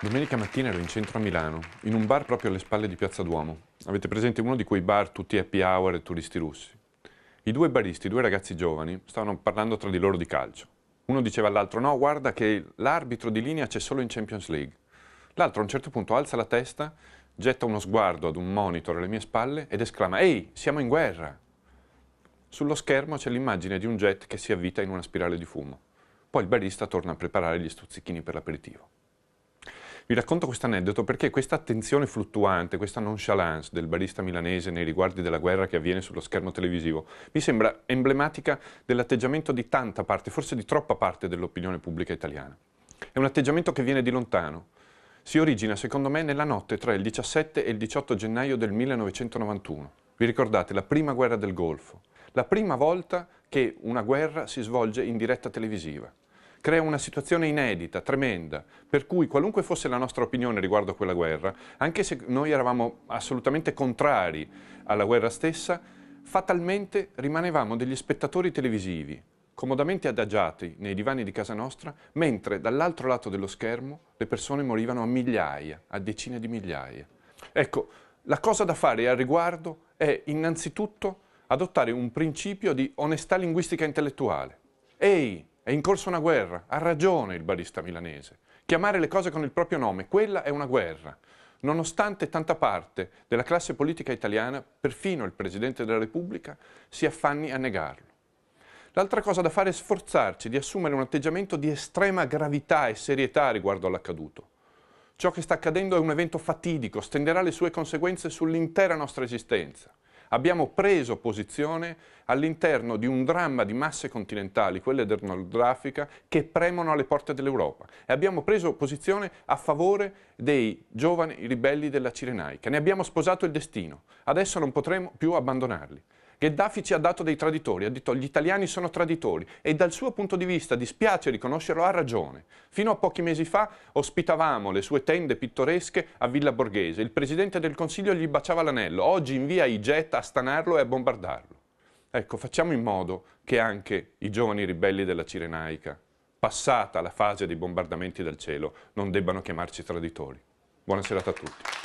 Domenica mattina ero in centro a Milano, in un bar proprio alle spalle di Piazza Duomo. Avete presente uno di quei bar tutti happy hour e turisti russi. I due baristi, due ragazzi giovani, stavano parlando tra di loro di calcio. Uno diceva all'altro no, guarda che l'arbitro di linea c'è solo in Champions League. L'altro a un certo punto alza la testa, getta uno sguardo ad un monitor alle mie spalle ed esclama ehi, siamo in guerra! Sullo schermo c'è l'immagine di un jet che si avvita in una spirale di fumo. Poi il barista torna a preparare gli stuzzichini per l'aperitivo. Vi racconto questo aneddoto perché questa attenzione fluttuante, questa nonchalance del barista milanese nei riguardi della guerra che avviene sullo schermo televisivo, mi sembra emblematica dell'atteggiamento di tanta parte, forse di troppa parte dell'opinione pubblica italiana. È un atteggiamento che viene di lontano. Si origina, secondo me, nella notte tra il 17 e il 18 gennaio del 1991. Vi ricordate la prima guerra del Golfo? La prima volta che una guerra si svolge in diretta televisiva crea una situazione inedita, tremenda, per cui qualunque fosse la nostra opinione riguardo a quella guerra, anche se noi eravamo assolutamente contrari alla guerra stessa, fatalmente rimanevamo degli spettatori televisivi, comodamente adagiati nei divani di casa nostra, mentre dall'altro lato dello schermo le persone morivano a migliaia, a decine di migliaia. Ecco, la cosa da fare al riguardo è innanzitutto adottare un principio di onestà linguistica intellettuale. Ehi, è in corso una guerra, ha ragione il barista milanese. Chiamare le cose con il proprio nome, quella è una guerra. Nonostante tanta parte della classe politica italiana, perfino il Presidente della Repubblica, si affanni a negarlo. L'altra cosa da fare è sforzarci di assumere un atteggiamento di estrema gravità e serietà riguardo all'accaduto. Ciò che sta accadendo è un evento fatidico, stenderà le sue conseguenze sull'intera nostra esistenza abbiamo preso posizione all'interno di un dramma di masse continentali, quelle demografiche, che premono alle porte dell'Europa e abbiamo preso posizione a favore dei giovani ribelli della Cirenaica. Ne abbiamo sposato il destino, adesso non potremo più abbandonarli. Gheddafi ci ha dato dei traditori, ha detto gli italiani sono traditori e dal suo punto di vista, dispiace riconoscerlo, ha ragione. Fino a pochi mesi fa ospitavamo le sue tende pittoresche a Villa Borghese, il Presidente del Consiglio gli baciava l'anello, oggi invia i jet a stanarlo e a bombardarlo. Ecco, facciamo in modo che anche i giovani ribelli della Cirenaica, passata la fase dei bombardamenti dal cielo, non debbano chiamarci traditori. Buona serata a tutti.